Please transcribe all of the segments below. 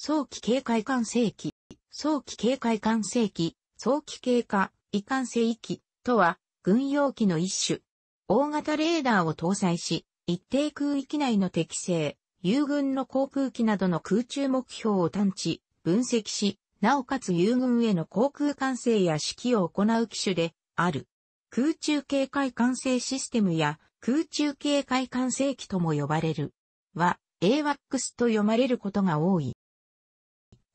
早期警戒管制期、早期警戒管制期、早期警戒、移管制機とは、軍用機の一種。大型レーダーを搭載し、一定空域内の適正、友軍の航空機などの空中目標を探知、分析し、なおかつ友軍への航空管制や指揮を行う機種である。空中警戒管制システムや空中警戒管制機とも呼ばれる。は、AWACS と読まれることが多い。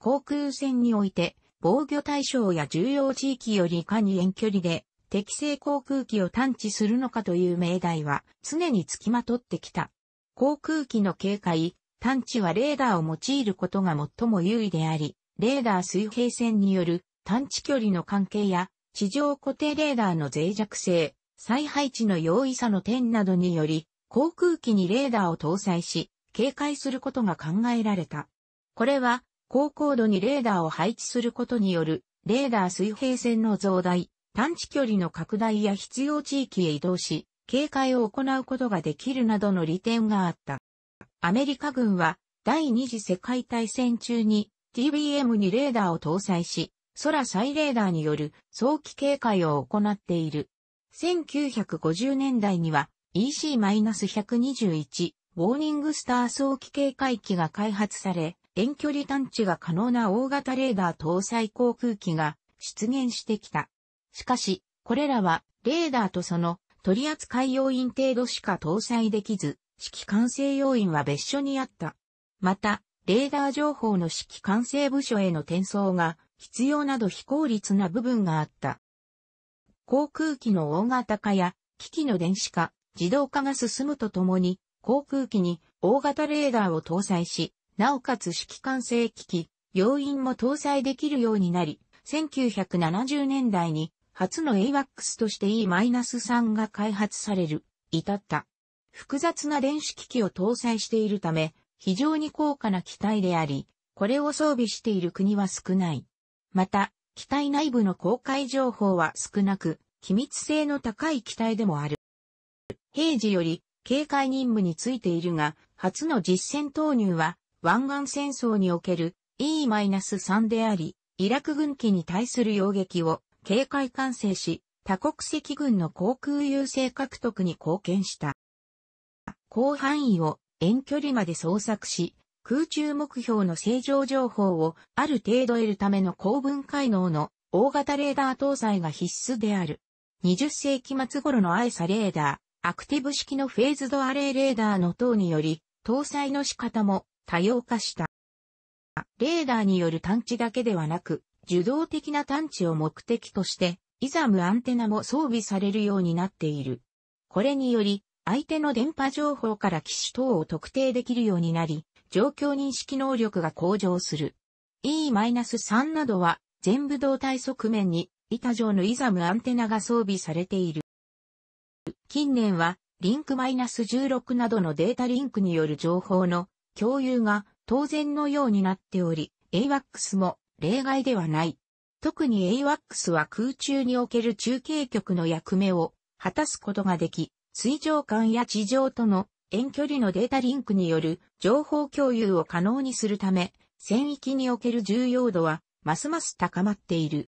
航空戦において、防御対象や重要地域よりいかに遠距離で適正航空機を探知するのかという命題は常につきまとってきた。航空機の警戒、探知はレーダーを用いることが最も優位であり、レーダー水平線による探知距離の関係や地上固定レーダーの脆弱性、再配置の容易さの点などにより、航空機にレーダーを搭載し、警戒することが考えられた。これは高高度にレーダーを配置することによる、レーダー水平線の増大、探知距離の拡大や必要地域へ移動し、警戒を行うことができるなどの利点があった。アメリカ軍は第二次世界大戦中に TBM にレーダーを搭載し、空再レーダーによる早期警戒を行っている。1950年代には EC-121 ウォーニングスター早期警戒機が開発され、遠距離探知が可能な大型レーダー搭載航空機が出現してきた。しかし、これらはレーダーとその取扱要因程度しか搭載できず、指揮管制要因は別所にあった。また、レーダー情報の指揮管制部署への転送が必要など非効率な部分があった。航空機の大型化や機器の電子化、自動化が進むとともに、航空機に大型レーダーを搭載し、なおかつ指揮管制機器、要因も搭載できるようになり、1970年代に初の AWACS として E-3 が開発される、至った。複雑な電子機器を搭載しているため、非常に高価な機体であり、これを装備している国は少ない。また、機体内部の公開情報は少なく、機密性の高い機体でもある。平時より警戒任務についているが、初の実戦投入は湾岸戦争における E-3 であり、イラク軍機に対する要撃を警戒管制し、多国籍軍の航空優勢獲得に貢献した。広範囲を遠距離まで捜索し、空中目標の正常情報をある程度得るための高分解能の大型レーダー搭載が必須である。20世紀末頃のアイサレーダー、アクティブ式のフェーズドアレイレーダーの等により、搭載の仕方も多様化した。レーダーによる探知だけではなく、受動的な探知を目的として、イザムアンテナも装備されるようになっている。これにより、相手の電波情報から機種等を特定できるようになり、状況認識能力が向上する。E-3 などは、全部動体側面に、板状のイザムアンテナが装備されている。近年は、リンク -16 などのデータリンクによる情報の共有が当然のようになっており、AWACS も例外ではない。特に AWACS は空中における中継局の役目を果たすことができ、水上間や地上との遠距離のデータリンクによる情報共有を可能にするため、戦域における重要度はますます高まっている。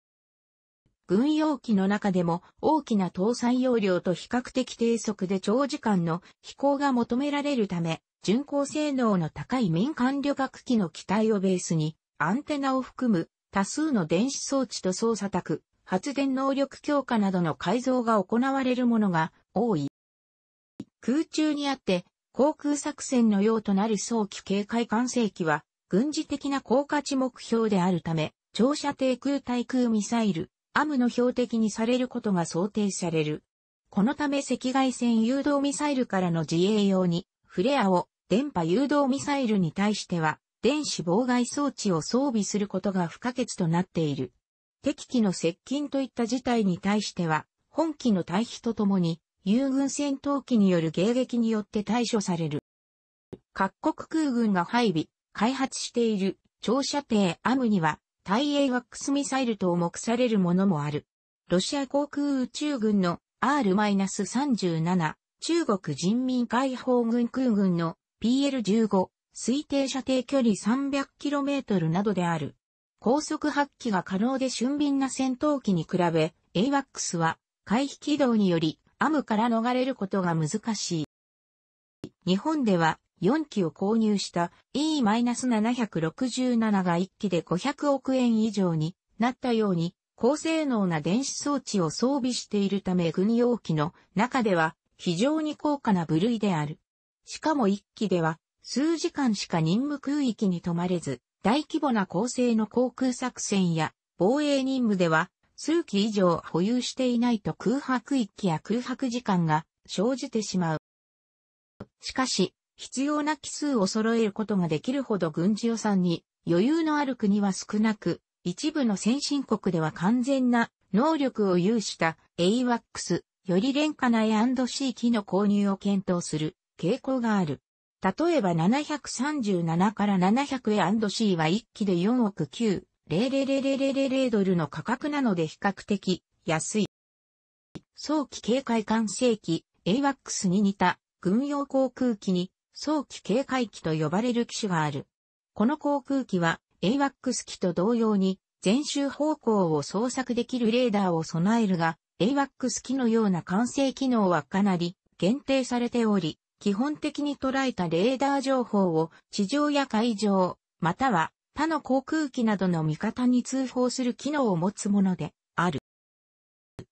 軍用機の中でも大きな搭載容量と比較的低速で長時間の飛行が求められるため、巡航性能の高い民間旅客機の機体をベースに、アンテナを含む多数の電子装置と操作卓、発電能力強化などの改造が行われるものが多い。空中にあって航空作戦のようとなる早期警戒管制機は軍事的な高価値目標であるため、長射低空対空ミサイル、アムの標的にされることが想定される。このため赤外線誘導ミサイルからの自衛用にフレアを電波誘導ミサイルに対しては、電子妨害装置を装備することが不可欠となっている。敵機の接近といった事態に対しては、本機の対比とともに、友軍戦闘機による迎撃によって対処される。各国空軍が配備、開発している長射程アムには、対 a ワックスミサイルと目されるものもある。ロシア航空宇宙軍の R-37、中国人民解放軍空軍の PL15、推定射程距離 300km などである。高速発揮が可能で俊敏な戦闘機に比べ、AWACS は回避軌道により、アムから逃れることが難しい。日本では4機を購入した E-767 が1機で500億円以上になったように、高性能な電子装置を装備しているため軍用機の中では非常に高価な部類である。しかも1機では、数時間しか任務空域に泊まれず、大規模な構成の航空作戦や防衛任務では、数機以上保有していないと空白域や空白時間が生じてしまう。しかし、必要な機数を揃えることができるほど軍事予算に余裕のある国は少なく、一部の先進国では完全な能力を有した AWACS より廉価な A&C 機の購入を検討する傾向がある。例えば737から 700A&C は1機で4億9、0 0 0 0 0ドルの価格なので比較的安い。早期警戒管制機 AWACS に似た軍用航空機に早期警戒機と呼ばれる機種がある。この航空機は AWACS 機と同様に全周方向を捜索できるレーダーを備えるが AWACS 機のような管制機能はかなり限定されており、基本的に捉えたレーダー情報を地上や海上、または他の航空機などの味方に通報する機能を持つものである。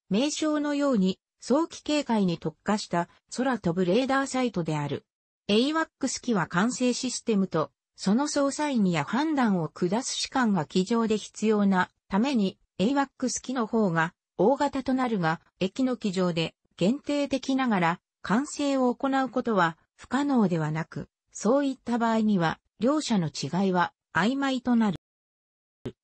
名称のように早期警戒に特化した空飛ぶレーダーサイトである。AWACS 機は完成システムとその操作員や判断を下す士官が機上で必要なために AWACS 機の方が大型となるが、駅の機上で限定できながら完成を行うことは不可能ではなく、そういった場合には、両者の違いは曖昧となる。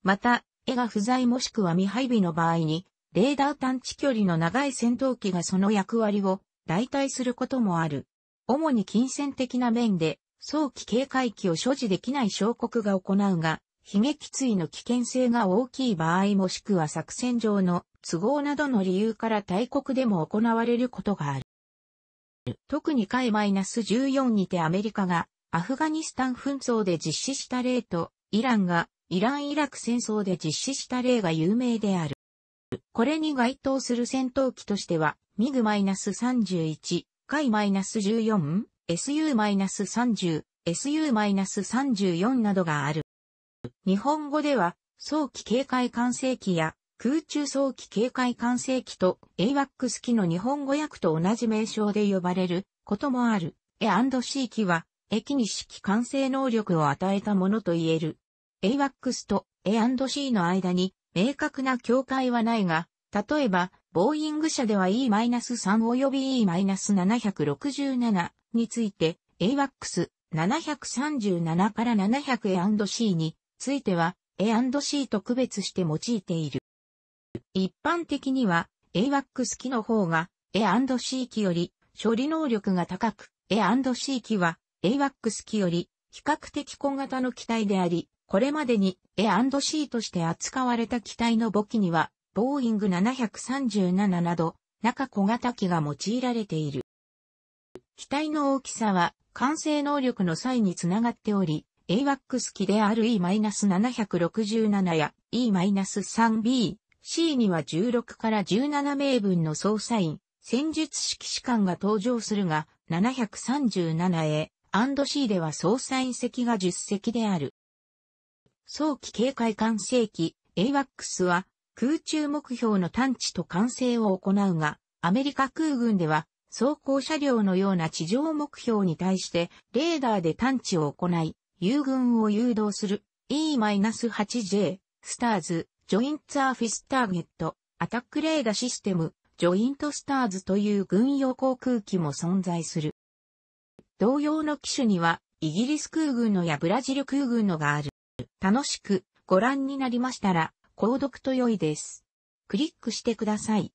また、絵が不在もしくは未配備の場合に、レーダー探知距離の長い戦闘機がその役割を代替することもある。主に金銭的な面で、早期警戒機を所持できない小国が行うが、悲劇追の危険性が大きい場合もしくは作戦上の都合などの理由から大国でも行われることがある。特に下 -14 にてアメリカがアフガニスタン紛争で実施した例と、イランがイラン・イラク戦争で実施した例が有名である。これに該当する戦闘機としては、ミグ -31、カイ -14、SU-30、SU-34 などがある。日本語では、早期警戒管制機や空中早期警戒管制機と AWACS 機の日本語訳と同じ名称で呼ばれることもある A&C 機は駅に式管制能力を与えたものと言える。AWACS と A&C の間に明確な境界はないが、例えば、ボーイング社では E-3 及び E-767 について AWACS 737から 700A&C については A&C と区別して用いている。一般的には AWACS 機の方が A&C 機より処理能力が高く、A&C 機は AWACS 機より比較的小型の機体であり、これまでに A&C として扱われた機体の母機には、ボーイング737など、中小型機が用いられている。機体の大きさは、完成能力の際につながっており、AWACS 機である E-767 や E-3B、C には16から17名分の捜査員、戦術指揮士官が登場するが、737A、&C では捜査員席が10席である。早期警戒管制機 AWACS は空中目標の探知と管制を行うが、アメリカ空軍では走行車両のような地上目標に対してレーダーで探知を行い、友軍を誘導する E-8J、スターズ、ジョインツアーフィスターゲット、アタックレーダシステム、ジョイントスターズという軍用航空機も存在する。同様の機種には、イギリス空軍のやブラジル空軍のがある。楽しくご覧になりましたら、購読と良いです。クリックしてください。